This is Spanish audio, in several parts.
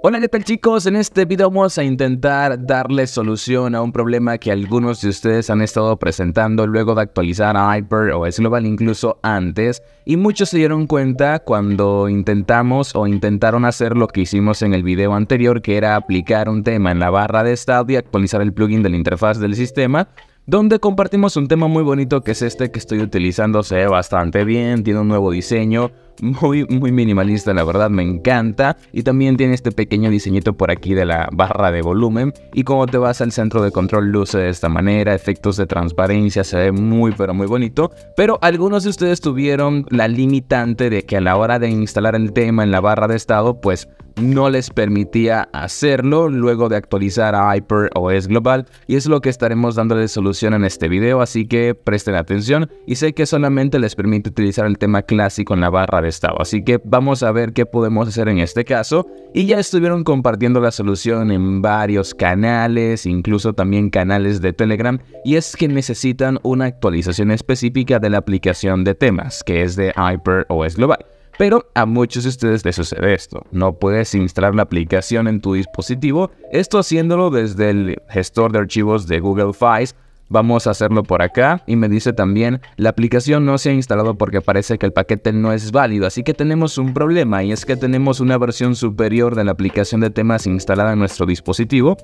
Hola, ¿qué tal chicos? En este video vamos a intentar darle solución a un problema que algunos de ustedes han estado presentando luego de actualizar a Hyper o Global incluso antes y muchos se dieron cuenta cuando intentamos o intentaron hacer lo que hicimos en el video anterior que era aplicar un tema en la barra de estado y actualizar el plugin de la interfaz del sistema donde compartimos un tema muy bonito que es este que estoy utilizando, se ve bastante bien, tiene un nuevo diseño, muy, muy minimalista, la verdad, me encanta. Y también tiene este pequeño diseñito por aquí de la barra de volumen. Y como te vas al centro de control, luce de esta manera, efectos de transparencia, se ve muy, pero muy bonito. Pero algunos de ustedes tuvieron la limitante de que a la hora de instalar el tema en la barra de estado, pues no les permitía hacerlo luego de actualizar a HyperOS Global y es lo que estaremos dándole solución en este video, así que presten atención y sé que solamente les permite utilizar el tema clásico en la barra de estado, así que vamos a ver qué podemos hacer en este caso y ya estuvieron compartiendo la solución en varios canales, incluso también canales de Telegram y es que necesitan una actualización específica de la aplicación de temas que es de Hyper HyperOS Global. Pero a muchos de ustedes les sucede esto. No puedes instalar la aplicación en tu dispositivo. Esto haciéndolo desde el gestor de archivos de Google Files. Vamos a hacerlo por acá y me dice también la aplicación no se ha instalado porque parece que el paquete no es válido, así que tenemos un problema y es que tenemos una versión superior de la aplicación de temas instalada en nuestro dispositivo.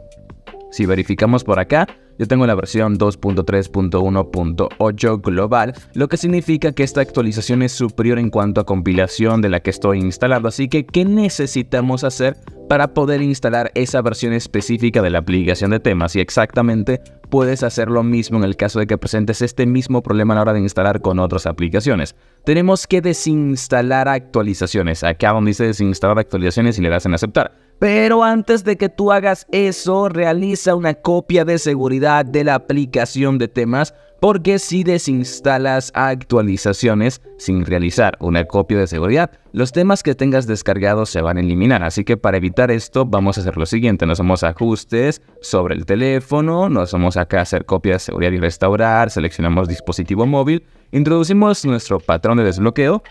Si verificamos por acá, yo tengo la versión 2.3.1.8 global, lo que significa que esta actualización es superior en cuanto a compilación de la que estoy instalando, así que ¿qué necesitamos hacer para poder instalar esa versión específica de la aplicación de temas? Y exactamente puedes hacer lo mismo en el caso de que presentes este mismo problema a la hora de instalar con otras aplicaciones. Tenemos que desinstalar actualizaciones. Acá donde dice desinstalar actualizaciones y le das en aceptar. Pero antes de que tú hagas eso, realiza una copia de seguridad de la aplicación de temas, porque si desinstalas actualizaciones sin realizar una copia de seguridad, los temas que tengas descargados se van a eliminar. Así que para evitar esto, vamos a hacer lo siguiente: nos vamos a ajustes sobre el teléfono, nos vamos acá a hacer copia de seguridad y restaurar, seleccionamos dispositivo móvil, introducimos nuestro patrón de desbloqueo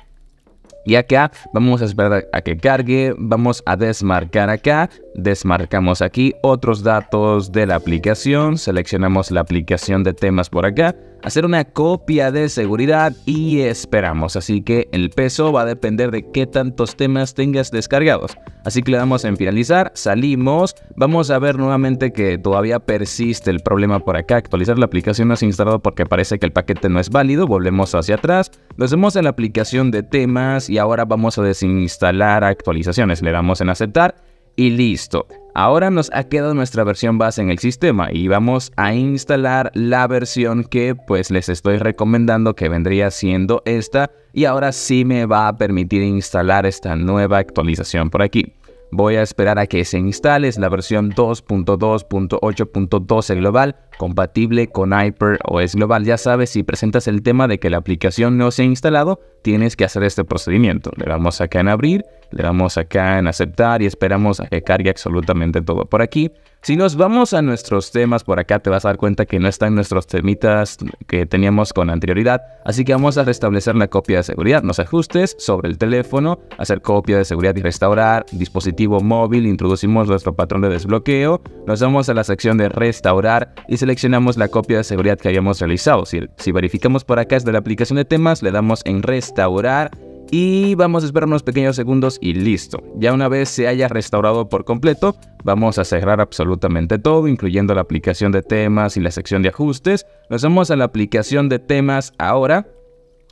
y acá vamos a esperar a que cargue, vamos a desmarcar acá, desmarcamos aquí otros datos de la aplicación, seleccionamos la aplicación de temas por acá, hacer una copia de seguridad y esperamos. Así que el peso va a depender de qué tantos temas tengas descargados. Así que le damos en finalizar, salimos, vamos a ver nuevamente que todavía persiste el problema por acá, actualizar la aplicación no ha instalado porque parece que el paquete no es válido, volvemos hacia atrás, nos vemos en la aplicación de temas y ahora vamos a desinstalar actualizaciones. Le damos en aceptar y listo. Ahora nos ha quedado nuestra versión base en el sistema y vamos a instalar la versión que pues les estoy recomendando que vendría siendo esta y ahora sí me va a permitir instalar esta nueva actualización por aquí. Voy a esperar a que se instale, la versión 2.2.8.12 global, compatible con hyper OS Global. Ya sabes, si presentas el tema de que la aplicación no se ha instalado, tienes que hacer este procedimiento. Le damos acá en abrir le damos acá en aceptar y esperamos a que cargue absolutamente todo por aquí. Si nos vamos a nuestros temas por acá, te vas a dar cuenta que no están nuestros temitas que teníamos con anterioridad. Así que vamos a restablecer la copia de seguridad. Nos ajustes sobre el teléfono, hacer copia de seguridad y restaurar. Dispositivo móvil, introducimos nuestro patrón de desbloqueo. Nos vamos a la sección de restaurar y seleccionamos la copia de seguridad que habíamos realizado. Si, si verificamos por acá es de la aplicación de temas, le damos en restaurar y vamos a esperar unos pequeños segundos y listo. Ya una vez se haya restaurado por completo, vamos a cerrar absolutamente todo, incluyendo la aplicación de temas y la sección de ajustes. Nos vamos a la aplicación de temas ahora,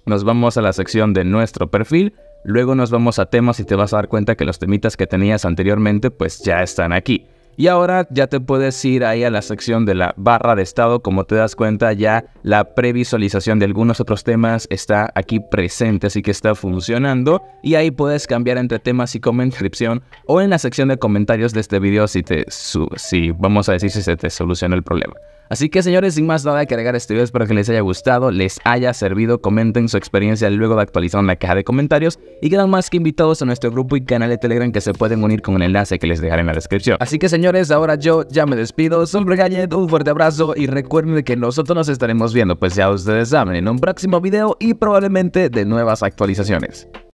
nos vamos a la sección de nuestro perfil, luego nos vamos a temas y te vas a dar cuenta que los temitas que tenías anteriormente pues ya están aquí. Y ahora ya te puedes ir ahí a la sección de la barra de estado. Como te das cuenta, ya la previsualización de algunos otros temas está aquí presente, así que está funcionando. Y ahí puedes cambiar entre temas y como inscripción o en la sección de comentarios de este video si, te, si vamos a decir si se te soluciona el problema. Así que señores, sin más nada que agregar a este video, espero que les haya gustado, les haya servido, comenten su experiencia luego de actualizar en la caja de comentarios y quedan más que invitados a nuestro grupo y canal de Telegram que se pueden unir con el enlace que les dejaré en la descripción. Así que señores, ahora yo ya me despido, soy Gallet, un fuerte abrazo y recuerden que nosotros nos estaremos viendo, pues ya ustedes saben, en un próximo video y probablemente de nuevas actualizaciones.